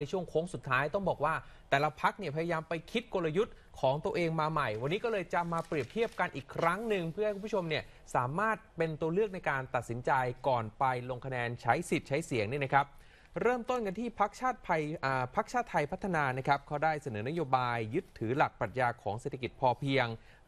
ในช่วงโค้งสุดท้ายต้องบอกว่า แต่ละพักเนี่ยพยายามไปคิดกลยุทธ์ของตัวเองมาใหม่ วันนี้ก็เลยจะมาเปรียบเทียบกันอีกครั้งหนึ่ง เพื่อให้คุณผู้ชมเนี่ยสามารถเป็นตัวเลือกในการตัดสินใจก่อนไปลงคะแนนใช้สิทธิ์ใช้เสียงนี่นะครับ เริ่มต้นกันที่พักชาติไทยพักชาติไทยพัฒนานะครับเขาได้เสนอนโยบาย ยึดถือหลักปรัชญาของเศรษฐกิจพอเพียง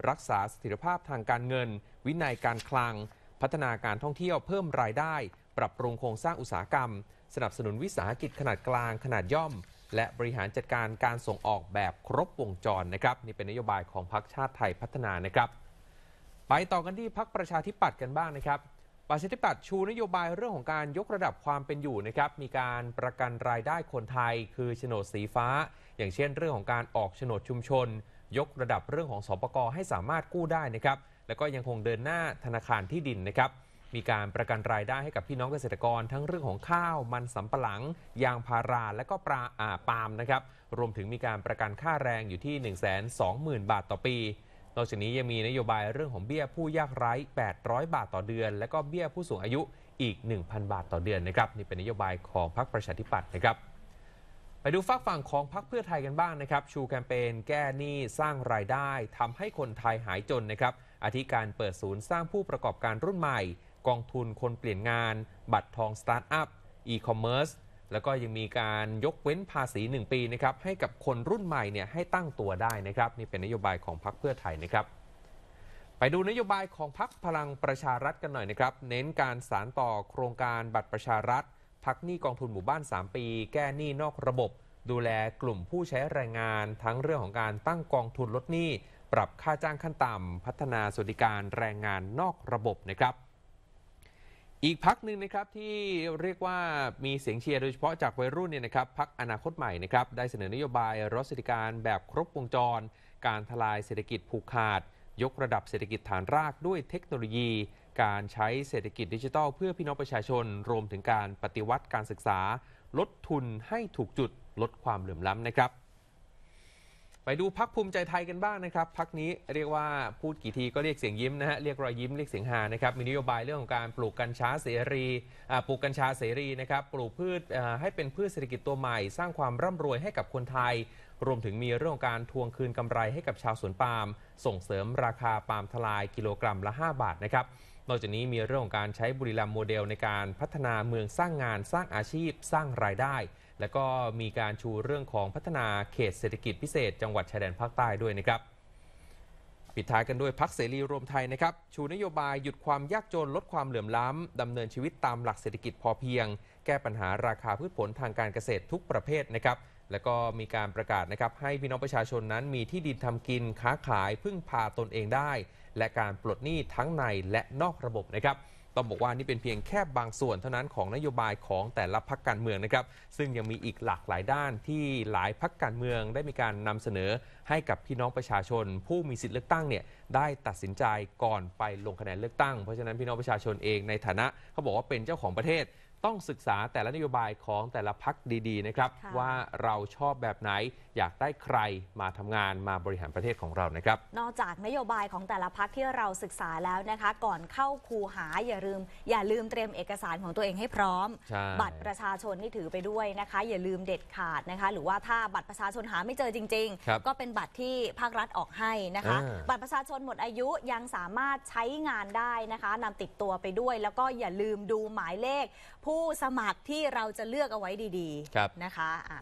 รักษาเสถียรภาพทางการเงินวินัยการคลัง พัฒนาการท่องเที่ยวเพิ่มรายได้ ปรับปรุงโครงสร้างอุตสาหกรรมสนับสนุนวิสาหกิจขนาดกลางขนาดย่อม และบริหารจัดการการส่งออกแบบครบวงจรนะครับนี่เป็นนโยบายของพรรคชาติไทยพัฒนานะครับ ไปต่อกันที่พรรคประชาธิปัตย์กันบ้างนะครับ ประชาธิปัตย์ชูนโยบายเรื่องของการยกระดับความเป็นอยู่นะครับ มีการประกันรายได้คนไทย คือโฉนดสีฟ้า อย่างเช่น เรื่องของการออกโฉนดชุมชน ยกระดับเรื่องของสอปกให้สามารถกู้ได้นะครับ แล้วก็ยังคงเดินหน้าธนาคารที่ดินนะครับมีการประกันรายได้ให้กับพี่น้องเกษตรกรทั้งเรื่องของข้าวมันสำปะหลังยางพาราและก็ปลาปาล์มนะครับ รวมถึงมีการประกันค่าแรงอยู่ที่ 120,000 บาทต่อปี นอกจากนี้ยังมีนโยบายเรื่องของเบี้ยผู้ยากไร้ 800 บาทต่อเดือน และก็เบี้ยผู้สูงอายุอีก 1,000 บาทต่อเดือนนะครับนี่เป็นนโยบายของพรรคประชาธิปัตย์นะครับไปดูฝักฝั่งของพรรคเพื่อไทยกันบ้างนะครับชูแคมเปญแก้หนี้สร้างรายได้ ทำให้คนไทยหายจนนะครับอธิการเปิดศูนย์สร้างผู้ประกอบการรุ่นใหม่กองทุนคนเปลี่ยนงานบัตรทองสตาร์ทอัพอีคอมเมิร์ซแล้วก็ยังมีการยกเว้นภาษี 1 ปีนะครับ ให้กับคนรุ่นใหม่เนี่ยให้ตั้งตัวได้นะครับ นี่เป็นนโยบายของพรรคเพื่อไทยนะครับ ไปดูนโยบายของพรรคพลังประชารัฐกันหน่อยนะครับ เน้นการสานต่อโครงการบัตรประชารัฐพักหนี้กองทุนหมู่บ้าน 3 ปี แก้หนี้นอกระบบ ดูแลกลุ่มผู้ใช้แรงงานทั้งเรื่องของการตั้งกองทุนลดหนี้ ปรับค่าจ้างขั้นต่ำพัฒนาสวัสดิการแรงงานนอกระบบนะครับอีกพักหนึ่งนะครับที่เรียกว่ามีเสียงเชียร์โดยเฉพาะจากวัยรุ่นเนี่ยนะครับพักอนาคตใหม่นะครับได้เสนอนโยบายรัฐสรัสิการแบบครบวงจร การทลายเศรษฐกิจผูกขาด ยกระดับเศรษฐกิจฐานรากด้วยเทคโนโลยี การใช้เศรษฐกิจดิจิทัลเพื่อพี่น้องประชาชน รวมถึงการปฏิวัติการศึกษา ลดทุนให้ถูกจุดลดความเหลื่อมล้ำนะครับไปดูพักภูมิใจไทยกันบ้างนะครับพักนี้เรียกว่าพูดกี่ทีก็เรียกเสียงยิ้มนะฮะเรียกรอยยิ้มเรียกเสียงหานะครับมีนโยบายเรื่องของการปลูกกัญชาเสรีปลูกกัญชาเสรีนะครับปลูกพืชให้เป็นพืชเศรษฐกิจตัวใหม่ สร้างความร่ำรวยให้กับคนไทย รวมถึงมีเรื่องของการทวงคืนกำไรให้กับชาวสวนปาล์มส่งเสริม ราคาปาล์มทลาย กิโลกรัมละ 5 บาทนะครับนอกจากนี้มีเรื่องของการใช้บุรีรัมโมเดลในการพัฒนาเมืองสร้างงานสร้างอาชีพสร้างรายได้และก็มีการชูเรื่องของพัฒนาเขตเศรษฐกิจพิเศษจังหวัด ชายแดนภาคใต้ด้วยนะครับ ปิดท้ายกันด้วยพักเสรีรวมไทยนะครับ ชูนโยบายหยุดความยากจนลดความเหลื่อมล้ำดำเนินชีวิตตามหลักเศรษฐกิจพอเพียง แก้ปัญหาราคาพืชผลทางการเกษตรทุกประเภทนะครับ แล้วก็มีการประกาศนะครับ ให้พี่น้องประชาชนนั้นมีที่ดินทำกิน ค้าขายพึ่งพาตนเองได้ และการปลดหนี้ทั้งในและนอกระบบนะครับต้องบอกว่านี่เป็นเพียงแค่บางส่วนเท่านั้นของนโยบายของแต่ละพักการเมืองนะครับซึ่งยังมีอีกหลากหลายด้านที่หลายพักการเมือง ได้มีการนำเสนอให้กับพี่น้องประชาชนผู้มีสิทธิเลือกตั้งเนี่ยได้ตัดสินใจก่อนไปลงคะแนนเลือกตั้ง เพราะฉะนั้นพี่น้องประชาชนเองในฐานะ เขาบอกว่าเป็นเจ้าของประเทศต้องศึกษาแต่ละนโยบายของแต่ละพักดี ๆนะครับ ว่าเราชอบแบบไหน อยากได้ใครมาทำงานมาบริหารประเทศของเรานะครับ นอกจากนโยบายของแต่ละพักที่เราศึกษาแล้วนะคะ ก่อนเข้าคูหา อย่าลืมอย่าลืมเตรียมเอกสารของตัวเองให้พร้อม บัตรประชาชนที่ถือไปด้วยนะคะอย่าลืมเด็ดขาดนะคะหรือว่าถ้าบัตรประชาชนหาไม่เจอจริงๆ ก็เป็นบัตรที่ภาครัฐออกให้นะคะบัตรประชาชนหมดอายุยังสามารถใช้งานได้นะคะ นำติดตัวไปด้วย แล้วก็อย่าลืมดูหมายเลขผู้สมัครที่เราจะเลือกเอาไว้ดีครับๆนะคะอะ